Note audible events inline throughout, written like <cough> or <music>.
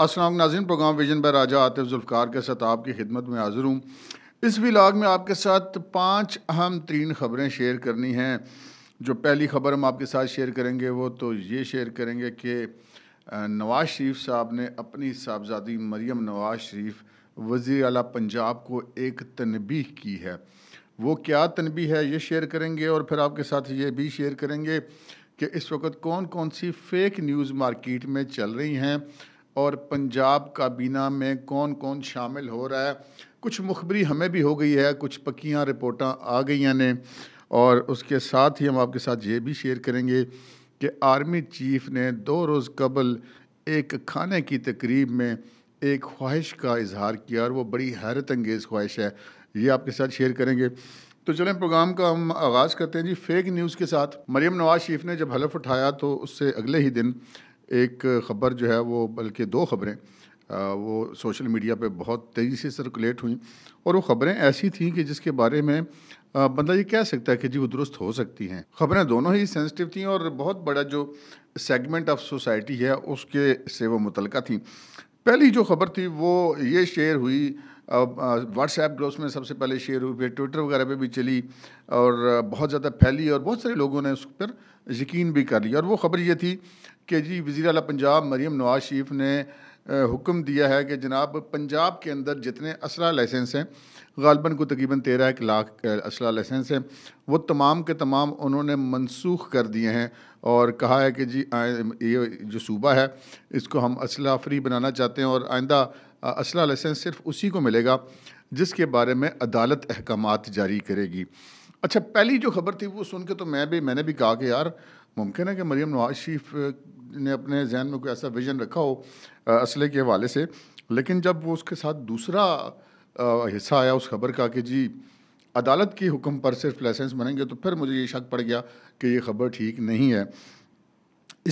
असलम नाजिन programme vision बर राजा आतिफ जुल्फ़ार के साथ आपकी खिदमत में हाजिर हूँ इस विलाग में आपके साथ पांच अहम तीन खबरें शेयर करनी हैं जो पहली खबर हम आपके साथ शेयर करेंगे वो तो ये शेयर करेंगे कि नवाज़ शरीफ साहब ने अपनी साहबजादी मरियम नवाज़ शरीफ वज़ी अला पंजाब को एक तनबीह की है वो क्या तनबी है ये शेयर करेंगे और फिर आपके साथ ये भी शेयर करेंगे कि इस वक्त कौन कौन सी फ़ेक न्यूज़ मार्केट में चल रही हैं और पंजाब काबीना में कौन कौन शामिल हो रहा है कुछ मुखबरी हमें भी हो गई है कुछ पक्या रिपोर्टा आ गई ने और उसके साथ ही हम आपके साथ ये भी शेयर करेंगे कि आर्मी चीफ ने दो रोज़ कबल एक खाने की तकरीब में एक ख्वाहिश का इजहार किया और वो बड़ी हैरत अंगेज़ ख्वाहिश है ये आपके साथ शेयर करेंगे तो चलें प्रोग्राम का हम आगाज़ करते हैं जी फेक न्यूज़ के साथ मरीम नवाज शरीफ ने जब हलफ उठाया तो उससे अगले ही दिन एक ख़बर जो है वो बल्कि दो ख़बरें वो सोशल मीडिया पे बहुत तेज़ी से सर्कुलेट हुई और वो ख़बरें ऐसी थी कि जिसके बारे में बंदा ये कह सकता है कि जी वो दुरुस्त हो सकती हैं ख़बरें दोनों ही सेंसिटिव थी और बहुत बड़ा जो सेगमेंट ऑफ सोसाइटी है उसके से वो मुतलका थी पहली जो ख़बर थी वो ये शेयर हुई व्हाट्सएप ग्रुप्स में सबसे पहले शेयर हुई ट्विटर वगैरह पे भी चली और बहुत ज़्यादा फैली और बहुत सारे लोगों ने उस पर यकीन भी कर लिया और वो खबर ये थी कि जी वज़ी अल पंजाब मरीम नवाज शरीफ ने हुक्म दिया है कि जनाब पंजाब के अंदर जितने असला लाइसेंस हैं गालबन को तकरीबन तेरह एक लाख असला लाइसेंस हैं वो तमाम के तमाम उन्होंने मनसूख कर दिए हैं और कहा है कि जी ये जो सूबा है इसको हम असला फ्री बनाना चाहते हैं और आइंदा असला लाइसेंस सिर्फ उसी को मिलेगा जिसके बारे में अदालत अहकाम जारी करेगी अच्छा पहली जो खबर थी वो सुन के तो मैं भी मैंने भी कहा कि यार मुमकिन है कि मरीम नवाज शरीफ ने अपने जहन में कोई ऐसा विजन रखा हो असले के हवाले से लेकिन जब वो उसके साथ दूसरा हिस्सा आया उस खबर का कि जी अदालत के हुक्म पर सिर्फ लाइसेंस बनेंगे तो फिर मुझे ये शक पड़ गया कि ये खबर ठीक नहीं है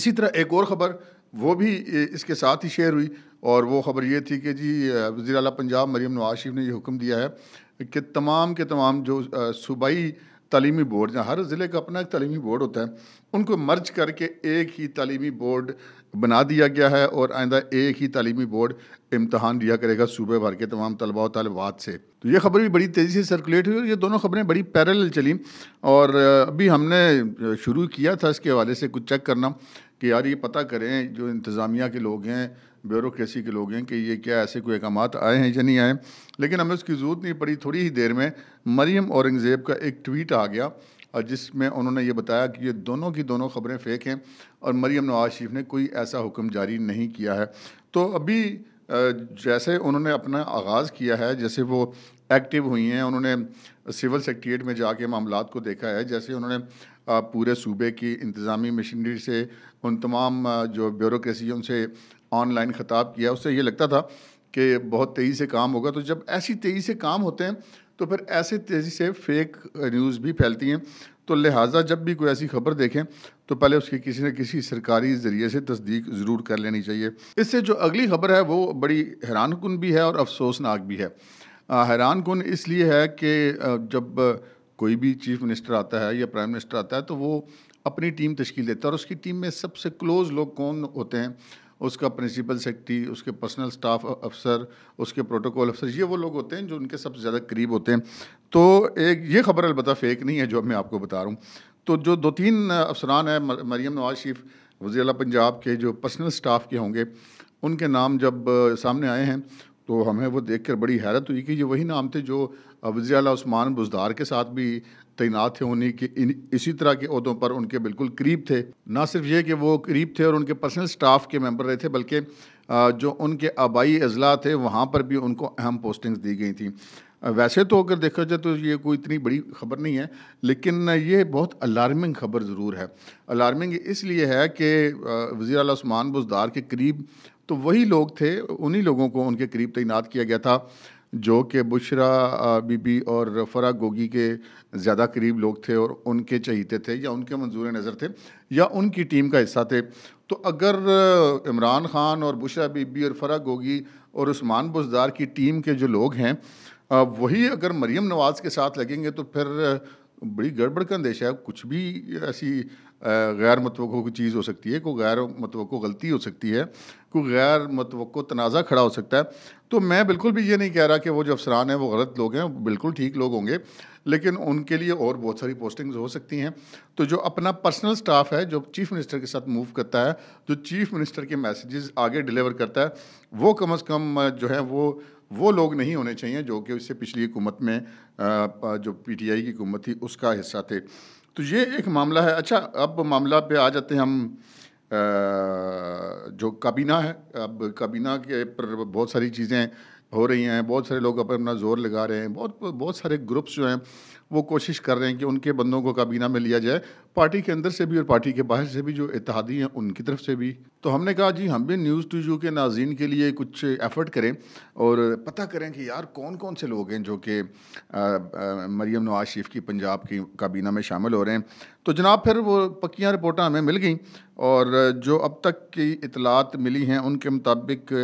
इसी तरह एक और ख़बर वो भी इसके साथ ही शेयर हुई और वो ख़बर ये थी कि जी वज़ी अला पंजाब मरीम नवाज शरीफ ने यह हुक्म दिया है कि तमाम के तमाम जो सूबाई तलीमी बोर्ड जहाँ हर ज़िले का अपना एक तलीमी बोर्ड होता है उनको मर्ज करके एक ही तलीमी बोर्ड बना दिया गया है और आइंदा एक ही तलीमी बोर्ड इम्तहान दिया करेगा सूबे भर के तमाम तलबा तलबात से तो ये खबर भी बड़ी तेज़ी से सर्कुलेट हुई और ये दोनों खबरें बड़ी पैरल चलीं और अभी हमने शुरू किया था इसके हवाले से कुछ चेक करना कि यार ये पता करें जो इंतज़ामिया के लोग हैं ब्यूरोसी के लोग हैं कि ये क्या ऐसे कोई अहकाम आए हैं या नहीं आए लेकिन हमें उसकी ज़रूरत नहीं पड़ी थोड़ी ही देर में मरीम औरंगज़ेब का एक ट्वीट आ गया और जिसमें उन्होंने ये बताया कि ये दोनों की दोनों ख़बरें फ़ेक हैं और मरीम नवाज शरीफ ने कोई ऐसा हुक्म जारी नहीं किया है तो अभी जैसे उन्होंने अपना आगाज़ किया है जैसे वो एक्टिव हुई हैं उन्होंने सिविल सेक्रट्रिएट में जाके मामला को देखा है जैसे उन्होंने पूरे सूबे की इंतज़ामी मशीनरी से उन तमाम जो ब्यूरोसी उनसे ऑनलाइन ख़ताब किया उससे ये लगता था कि बहुत तेज़ी से काम होगा तो जब ऐसी तेज़ी से काम होते हैं तो फिर ऐसे तेज़ी से फेक न्यूज़ भी फैलती हैं तो लिहाजा जब भी कोई ऐसी खबर देखें तो पहले उसकी किसी न किसी सरकारी ज़रिए से तस्दीक ज़रूर कर लेनी चाहिए इससे जो अगली खबर है वो बड़ी हैरान कन भी है और अफसोसनाक भी है हैरान कन इसलिए है कि जब कोई भी चीफ मिनिस्टर आता है या प्राइम मिनिस्टर आता है तो वो अपनी टीम तश्कील देता है और उसकी टीम में सबसे क्लोज लोग कौन होते हैं उसका प्रिंसिपल सेक्रेटरी उसके पर्सनल स्टाफ अफसर उसके प्रोटोकॉल अफसर ये वो लोग होते हैं जो उनके सबसे ज़्यादा करीब होते हैं तो एक ये खबर अलबत्ता फेक नहीं है जो मैं आपको बता रहा हूँ तो जो दो तीन अफसरान हैं मरीम नवाज शरीफ वजी पंजाब के जो पर्सनल स्टाफ के होंगे उनके नाम जब सामने आए हैं तो हमें वो देखकर बड़ी हैरत हुई कि ये वही नाम थे जो वजी उस्मान बुजदार के साथ भी तैनात थे उन्हीं के इन इसी तरह के अहदों पर उनके बिल्कुल करीब थे ना सिर्फ ये कि वो करीब थे और उनके पर्सनल स्टाफ के मेंबर रहे थे बल्कि जो उनके आबाई अजला थे वहाँ पर भी उनको अहम पोस्टिंग्स दी गई थी वैसे तो अगर देखा जाए तो ये कोई इतनी बड़ी खबर नहीं है लेकिन ये बहुत अलार्मिंग खबर ज़रूर है अलार्मिंग इसलिए है कि वज़ी अला बुजदार के करीब तो वही लोग थे उन्हीं लोगों को उनके करीब तैनात किया गया था जो कि बुशरा बीबी और फरा गोगी के ज़्यादा करीब लोग थे और उनके चहीते थे या उनके मंजूर नज़र थे या उनकी टीम का हिस्सा थे तो अगर इमरान ख़ान और बुशरा बीबी और फरा गोगी और उस्मान बुजदार की टीम के जो लोग हैं वही अगर मरीम नवाज़ के साथ लगेंगे तो फिर बड़ी गड़बड़ का अंदेशा है कुछ भी ऐसी गैर मतवक़ की चीज़ हो सकती है कोई गैर मतवक़ गलती हो सकती है कोई गैर मतवक़ तनाज़ा खड़ा हो सकता है तो मैं बिल्कुल भी ये नहीं कह रहा कि वो जो अफसरान हैं वो गलत लोग हैं बिल्कुल ठीक लोग होंगे लेकिन उनके लिए और बहुत सारी पोस्टिंग्स हो सकती हैं तो जो अपना पर्सनल स्टाफ है जो चीफ़ मिनिस्टर के साथ मूव करता है जो चीफ़ मिनिस्टर के मैसेजेस आगे डिलीवर करता है वो कम अज़ कम जो है वो वो लोग नहीं होने चाहिए जो कि इससे पिछली हुकूमत में जो पीटीआई की हुकूमत थी उसका हिस्सा थे तो ये एक मामला है अच्छा अब मामला पे आ जाते हैं हम जो काबीना है अब काबीना के पर बहुत सारी चीज़ें हो रही हैं बहुत सारे लोग अपना अपना जोर लगा रहे हैं बहुत बहुत सारे ग्रुप्स जो हैं वो कोशिश कर रहे हैं कि उनके बंदों को काबीना में लिया जाए पार्टी के अंदर से भी और पार्टी के बाहर से भी जो इतिहादी हैं उनकी तरफ से भी तो हमने कहा जी हम भी न्यूज़ टू यू के नाजीन के लिए कुछ एफर्ट करें और पता करें कि यार कौन कौन से लोग हैं जो कि मरीम नवाज शरीफ की पंजाब की काबीना में शामिल हो रहे हैं तो जनाब फिर वो पक्या रिपोर्टा हमें मिल गई और जो अब तक की इतलात मिली हैं उनके मुताबिक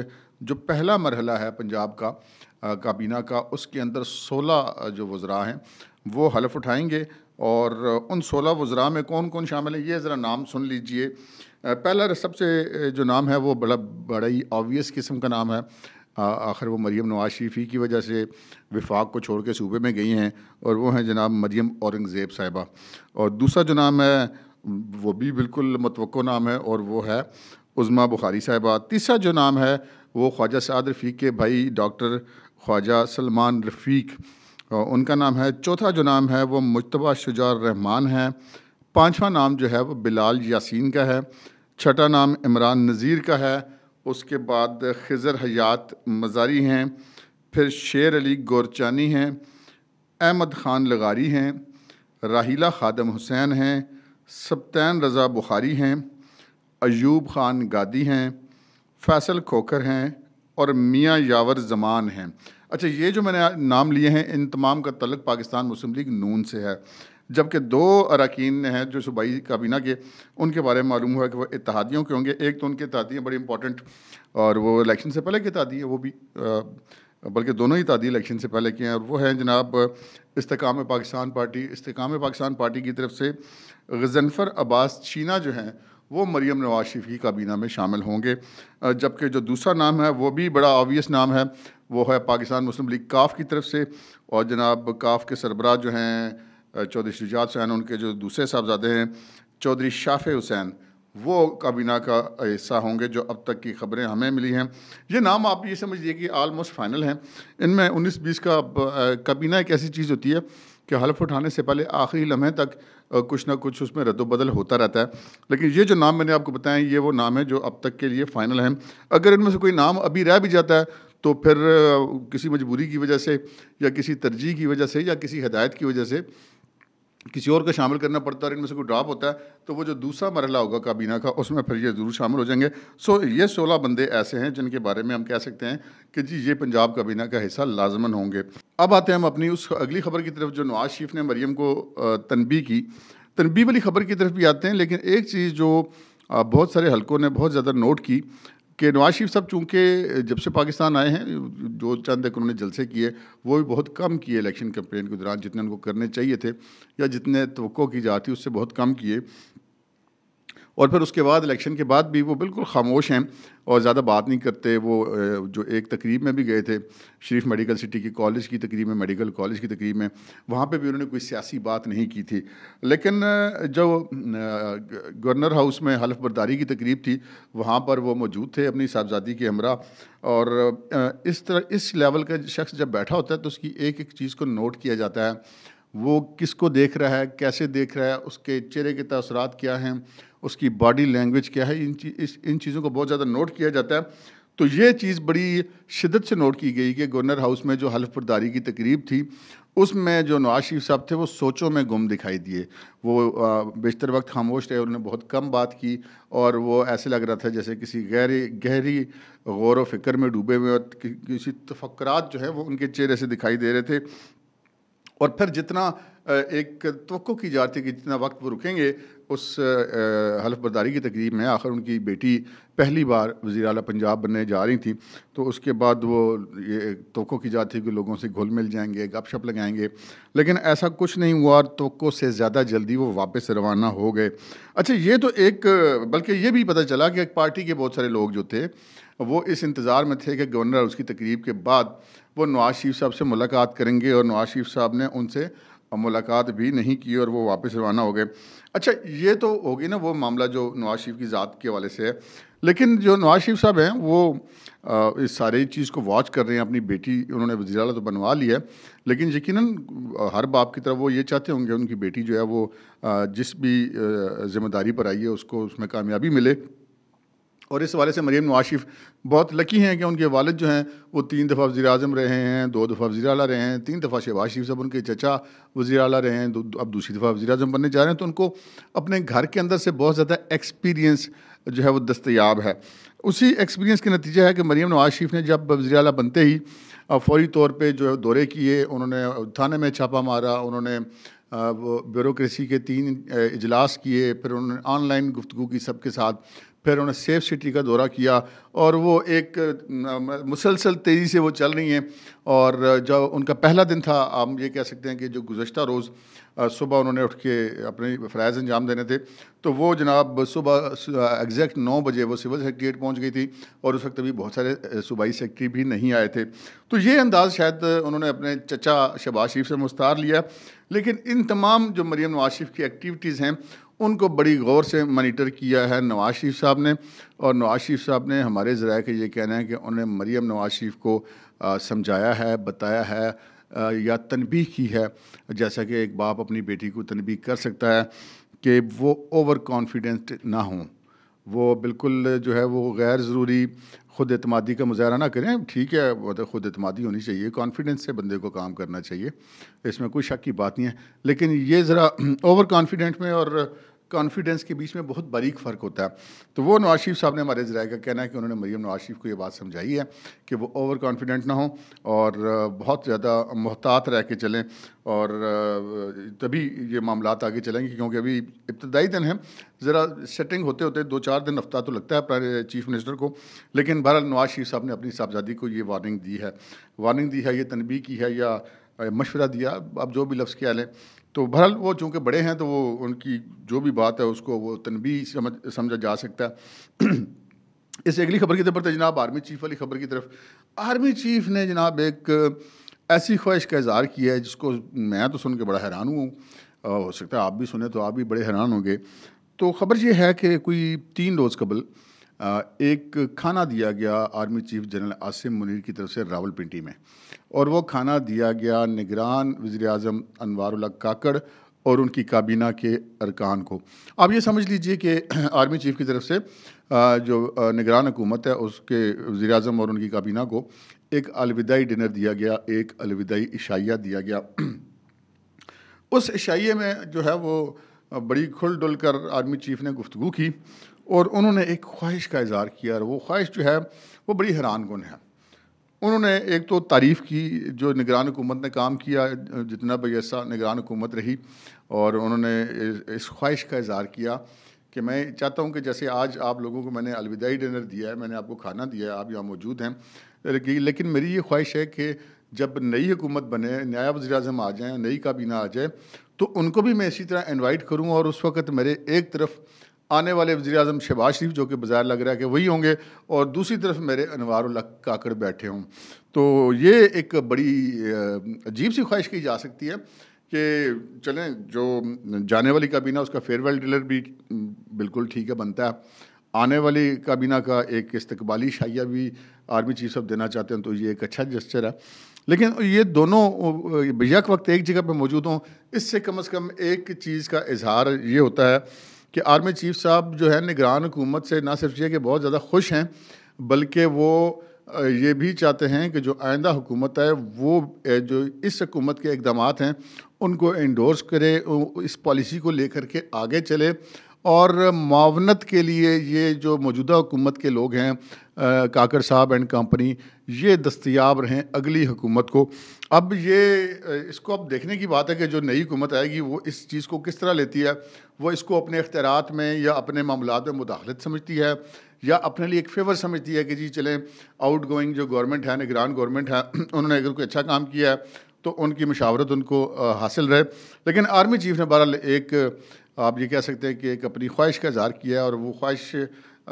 जो पहला मरहला है पंजाब का काबीना का उसके अंदर सोलह जो वज्रा हैं वो हलफ उठाएंगे और उन सोलह वज्रा में कौन कौन शामिल है ये ज़रा नाम सुन लीजिए पहला सबसे जो नाम है वो बड़ा बड़ा ही ऑबियस किस्म का नाम है आखिर वो मरीम नवाज शरीफी की वजह से विफाक को छोड़ के सूबे में गई हैं और वो हैं जनाब मरीम औरंगज़ेब साहिबा और दूसरा जो नाम है वो भी बिल्कुल मतवक़ नाम है और वो है उज़मा बुखारी साहिबा तीसरा जो नाम है वो ख्वाजा साद रफ़ीक के भाई डॉक्टर ख्वाजा सलमान रफ़ीक उनका नाम है चौथा जो नाम है वो मुशतबा शुजा रहमान है पाँचवा नाम जो है वो बिलाल यासीन का है छठा नाम इमरान नज़ीर का है उसके बाद खज़र हयात मज़ारी हैं फिर शेर अली गोरचानी हैं अहमद ख़ान लगारी हैं राहिला खादम हुसैन हैं सप्तैन रज़ा बुखारी हैं अयूब खान गादी हैं फैसल खोकर हैं और मियाँ यावर जमान हैं अच्छा ये जो मैंने नाम लिए हैं इन तमाम का तलक पाकिस्तान मुस्लिम लीग नून से है जबकि दो अरकान हैं जो सूबाई काबीना के उनके बारे में मालूम हुआ कि वह इतिहादियों के होंगे एक तो उनके इतिहादी बड़ी इंपॉर्टेंट और वो इलेक्शन से पहले के इतिहादी है वो भी बल्कि दोनों ही तादी इलेक्शन से पहले के हैं और वो हैं जनाब इसकाम पाकिस्तान पार्टी इसकाम पाकिस्तान पार्टी की तरफ से गजनफर अब्बास चीना जो हैं वो मरियम नवाज शरीफ की काबीना में शामिल होंगे जबकि जो दूसरा नाम है वो भी बड़ा ऑबियस नाम है वो है पाकिस्तान मुस्लिम लीग काफ की तरफ से और जनाब काफ के सरबरा जो हैं चौधरी शुजात हुसैन उनके जो दूसरे साहबजादे हैं चौधरी शाफ़ हुसैन वो काबीना का हिस्सा होंगे जो अब तक की खबरें हमें मिली हैं ये नाम आप ये समझिए कि आलमोस्ट फाइनल हैं इनमें उन्नीस बीस का काबीना एक ऐसी चीज़ होती है कि हल्फ उठाने से पहले आखिरी लम्हे तक कुछ ना कुछ उसमें रद्दबदल होता रहता है लेकिन ये जो नाम मैंने आपको बताया ये वो नाम है जो अब तक के लिए फ़ाइनल हैं अगर इनमें से कोई नाम अभी रह भी जाता है तो फिर किसी मजबूरी की वजह से या किसी तरजीह की वजह से या किसी हदायत की वजह से किसी और का शामिल करना पड़ता है और इनमें से कोई ड्रॉप होता है तो वो जो दूसरा मरला होगा काबीना का उसमें फिर ये ज़रूर शामिल हो जाएंगे सो ये सोलह बंदे ऐसे हैं जिनके बारे में हम कह सकते हैं कि जी ये पंजाब काबीना का हिस्सा लाजमन होंगे अब आते हैं हम अपनी उस अगली खबर की तरफ जो नवाज शरीफ ने मरीम को तनबी की तनबी वाली खबर की तरफ भी आते हैं लेकिन एक चीज़ जो बहुत सारे हल्कों ने बहुत ज़्यादा नोट की कि नवाज शरीफ साहब चूँकि जब से पाकिस्तान आए हैं जो चंद तक उन्होंने जलसे किए वो भी बहुत कम किए इलेक्शन कैंपेन के दौरान जितने उनको करने चाहिए थे या जितने तो की जाती उससे बहुत कम किए और फिर उसके बाद इलेक्शन के बाद भी वो बिल्कुल खामोश हैं और ज़्यादा बात नहीं करते वो जो एक तकरीब में भी गए थे शरीफ मेडिकल सिटी की कॉलेज की तकरीब में मेडिकल कॉलेज की तकरीब में वहाँ पे भी उन्होंने कोई सियासी बात नहीं की थी लेकिन जो गवर्नर हाउस में हलफ बर्दारी की तकरीब थी वहाँ पर वो मौजूद थे अपनी साहबजादी के हमरा और इस तरह इस लेवल का शख्स जब बैठा होता है तो उसकी एक एक चीज़ को नोट किया जाता है वो किसको देख रहा है कैसे देख रहा है उसके चेहरे के तसरात क्या हैं उसकी बॉडी लैंग्वेज क्या है इन इस इन चीज़ों को बहुत ज़्यादा नोट किया जाता है तो ये चीज़ बड़ी शिदत से नोट की गई कि गवर्नर हाउस में जो बरदारी की तकरीब थी उसमें जो नवाज शरीफ साहब थे वो सोचों में गुम दिखाई दिए वो बेशतर वक्त खामोश रहे उन्होंने बहुत कम बात की और वो ऐसे लग रहा था जैसे किसी गहरी गहरी गौर व फिक्र में डूबे हुए और किसी तफक्रात जो है वो उनके चेहरे से दिखाई दे रहे थे और फिर जितना एक तो की जाती कि जितना वक्त वो रुकेंगे उस हलफ बर्दारी की तकरीब में आखिर उनकी बेटी पहली बार वज़ी अल पंजाब बनने जा रही थी तो उसके बाद वो ये तो की जाती कि लोगों से घुल मिल जाएंगे गप शप लगाएंगे लेकिन ऐसा कुछ नहीं हुआ और तो से ज़्यादा जल्दी वो वापस रवाना हो गए अच्छा ये तो एक बल्कि ये भी पता चला कि एक पार्टी के बहुत सारे लोग जो थे वो इस इंतज़ार में थे कि गवर्नर उसकी तकरीब के बाद वो नवाज शरीफ साहब से मुलाकात करेंगे और नवाज शरीफ साहब ने उनसे और मुलाकात भी नहीं की और वो वापस रवाना हो गए अच्छा ये तो होगी ना वो मामला जो नवाज शरीफ की ज़ात के हवाले से है लेकिन जो नवाज शरीफ साहब हैं वो आ, इस सारी चीज़ को वॉच कर रहे हैं अपनी बेटी उन्होंने वजी तो बनवा लिया है लेकिन यकीन हर बाप की तरफ वो ये चाहते होंगे उनकी बेटी जो है वो आ, जिस भी जिम्मेदारी पर आई है उसको उसमें कामयाबी मिले और इस वाले से मरीम नवाशिफ बहुत लकी हैं कि उनके वालद जो हैं वो तीन दफ़ा वजी अजम रहे हैं दो दफ़ा वजी अला रहे हैं तीन दफ़ा शहबाज शरीफ साहब उनके चचा वजी अला रहे हैं अब दूसरी दफ़ा वजी अजम बनने जा रहे हैं तो उनको अपने घर के अंदर से बहुत ज़्यादा एक्सपीरियंस जो है वो दस्तयाब है उसी एक्सपीरियंस के नतीजा है कि मरीम नवाज शरीफ ने जब वजी अला बनते ही फौरी तौर पर जो है दौरे किए उन्होंने थाने में छापा मारा उन्होंने ब्यूरोसी के तीन इजलास किए फिर उन्होंने ऑनलाइन गुफ्तु की सबके साथ फिर उन्होंने सेफ सिटी का दौरा किया और वो एक मुसलसल तेज़ी से वो चल रही हैं और जब उनका पहला दिन था हम ये कह सकते हैं कि जो गुजशत रोज़ सुबह उन्होंने उठ के अपने फ़रज़ अंजाम देने थे तो वो जनाब सुबह एग्जैक्ट नौ बजे वो सिविल सेक्रट्रिएट पहुंच गई थी और उस वक्त अभी बहुत सारे सूबाई सेक्रट्री भी नहीं आए थे तो ये अंदाज़ शायद उन्होंने अपने चचा शहबाज शरीफ से मुस्तार लिया लेकिन इन तमाम जो मरीम नवाज शरीफ की एक्टिविटीज़ हैं उनको बड़ी गौर से मॉनिटर किया है नवाज शरीफ साहब ने और नवाज शरीफ साहब ने हमारे ज़रा के ये कहना है कि उन्हें मरीम नवाज शरीफ को समझाया है बताया है आ, या तनबी की है जैसा कि एक बाप अपनी बेटी को तनबी कर सकता है कि वो ओवर कॉन्फिडेंट ना हों वो बिल्कुल जो है वो गैर ज़रूरी खुद अतमादी का मुजाहरा ना करें ठीक है मतलब खुद अतमादी होनी चाहिए कॉन्फिडेंस से बंदे को काम करना चाहिए इसमें कोई शक की बात नहीं है लेकिन ये ज़रा ओवर कॉन्फिडेंट में और कॉन्फिडेंस के बीच में बहुत बारीक फ़र्क होता है तो वो नवाज शरीफ साहब ने हमारे ज़राए का कहना है कि उन्होंने मरीम नवाज शरीफ को ये बात समझाई है कि वो ओवर कॉन्फिडेंट ना हो और बहुत ज़्यादा मोहतात रह के चलें और तभी ये मामला आगे चलेंगे क्योंकि अभी इब्तदाई दिन है ज़रा सेटिंग होते होते दो चार दिन हफ्ता तो लगता है चीफ मिनिस्टर को लेकिन बहरहाल नवाज शरीफ साहब ने अपनी साहबजादी को ये वार्निंग दी है वार्निंग दी है ये तनबी की है या मशवरा दिया आप जो भी लफ्ज़ क्या लें तो बहरहाल वो चूँकि बड़े हैं तो वो उनकी जो भी बात है उसको वो तनबी समझ समझा जा सकता है इस अगली खबर की तरफ तो जनाब आर्मी चीफ वाली खबर की तरफ आर्मी चीफ ने जनाब एक ऐसी ख्वाहिश का इजहार किया है जिसको मैं तो सुन के बड़ा हैरान हूँ हो सकता है आप भी सुने तो आप भी बड़े हैरान होंगे तो ख़बर यह है कि कोई तीन रोज़ कबल एक खाना दिया गया army chief general Asim Munir की तरफ से रावलपिंडी में और वो खाना दिया गया निगरान वज़ी अजम अनवारुल्ला काकड़ और उनकी काबीना के अरकान को आप ये समझ लीजिए कि <clears throat> आर्मी चीफ की तरफ से जो निगरान हुकूमत है उसके वज़ी अजम और उनकी काबीना को एक अलविदाई डिनर दिया गया एक अलविदाई इशाइया दिया गया <clears throat> उस इशाइये में जो है वो बड़ी खुल डुल कर आर्मी चीफ ने गुफ्तु की और उन्होंने एक ख्वाहिश का इज़हार किया और वो ख्वाहिश जो है वो बड़ी हैरान कन है उन्होंने एक तो तारीफ़ की जो निगरान हुकूमत ने काम किया जितना भी ऐसा निगरान हुकूमत रही और उन्होंने इस ख्वाहिश का इज़हार किया कि मैं चाहता हूँ कि जैसे आज आप लोगों को मैंने अलविदाई डिनर दिया है मैंने आपको खाना दिया है आप यहाँ मौजूद हैं लेकिन मेरी ये ख्वाहिश है कि जब नई हुकूमत बने नया वजी अजम आ जाए नई काबीना आ जाए तो उनको भी मैं इसी तरह इन्वाइट करूँ और उस वक़्त मेरे एक तरफ आने वाले वजी अजम शहबाज शरीफ जो कि बाज़ार लग रहा है कि वही होंगे और दूसरी तरफ मेरे अनवार काकर बैठे हों तो ये एक बड़ी अजीब सी ख्वाहिश की जा सकती है कि चलें जो जाने वाली काबीना उसका फेयरवेल डीलर भी बिल्कुल ठीक है बनता है आने वाली काबीना का एक इस्तबाली शाइया भी आर्मी चीफ सब देना चाहते हैं तो ये एक अच्छा जस्चर है लेकिन ये दोनों यक वक्त एक जगह पर मौजूद हों इससे कम अज़ कम एक चीज़ का इजहार ये होता है कि आर्मी चीफ साहब जो है निगरान हुकूमत से ना सिर्फ ये कि बहुत ज़्यादा खुश हैं बल्कि वो ये भी चाहते हैं कि जो आइंदा हुकूमत है वो जो इस हुकूमत के इकदाम हैं उनको इंडोर्स करे इस पॉलिसी को लेकर के आगे चले और मावनत के लिए ये जो मौजूदा हुकूमत के लोग हैं काकर साहब एंड कंपनी ये दस्तियाब रहें अगली हुकूमत को अब ये इसको अब देखने की बात है कि जो नई हुकूमत आएगी वो इस चीज़ को किस तरह लेती है वो इसको अपने अख्तियारत में या अपने मामला में मुदाखलत समझती है या अपने लिए एक फेवर समझती है कि जी चलें आउट गोइंग जो गवर्नमेंट है निगरान गवर्नमेंट है <clears throat> उन्होंने अगर कोई अच्छा काम किया है तो उनकी मशावरत उनको हासिल रहे लेकिन आर्मी चीफ ने बहरहाल एक आप ये कह सकते हैं कि एक अपनी ख्वाहिश का इजहार किया है और वो ख्वाहिश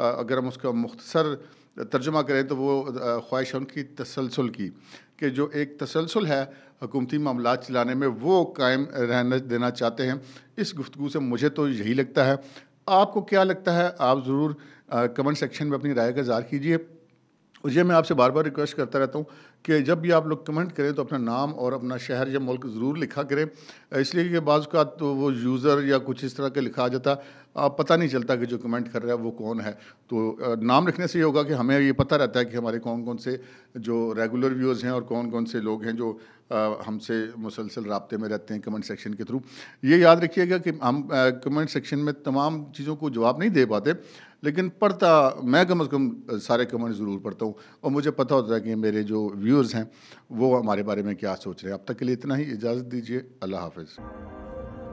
अगर हम उसका मुख्तसर तर्जमा करें तो वो ख्वाहिश उनकी तसलसल की कि जो एक तसलसल है हकूमती मामला चलाने में वो कायम रहने देना चाहते हैं इस गुफ्तु से मुझे तो यही लगता है आपको क्या लगता है आप ज़रूर कमेंट सेक्शन में अपनी राय का इजहार कीजिए और ये मैं आपसे बार बार रिक्वेस्ट करता रहता हूँ कि जब भी आप लोग कमेंट करें तो अपना नाम और अपना शहर या मुल्क ज़रूर लिखा करें इसलिए कि बाज़ का तो वो यूज़र या कुछ इस तरह के लिखा जाता आप पता नहीं चलता कि जो कमेंट कर रहा है वो कौन है तो नाम लिखने से ये होगा कि हमें ये पता रहता है कि हमारे कौन कौन से जो रेगुलर व्यूअर्स हैं और कौन कौन से लोग हैं जो हमसे मुसलसल रबते में रहते हैं कमेंट सेक्शन के थ्रू ये याद रखिएगा कि हम कमेंट सेक्शन में तमाम चीज़ों को जवाब नहीं दे पाते लेकिन पढ़ता मैं कम अज़ कम सारे कमेंट ज़रूर पढ़ता हूँ और मुझे पता होता है कि मेरे जो व्यूअर्स हैं वो हमारे बारे में क्या सोच रहे हैं अब तक के लिए इतना ही इजाज़त दीजिए अल्लाह हाफिज़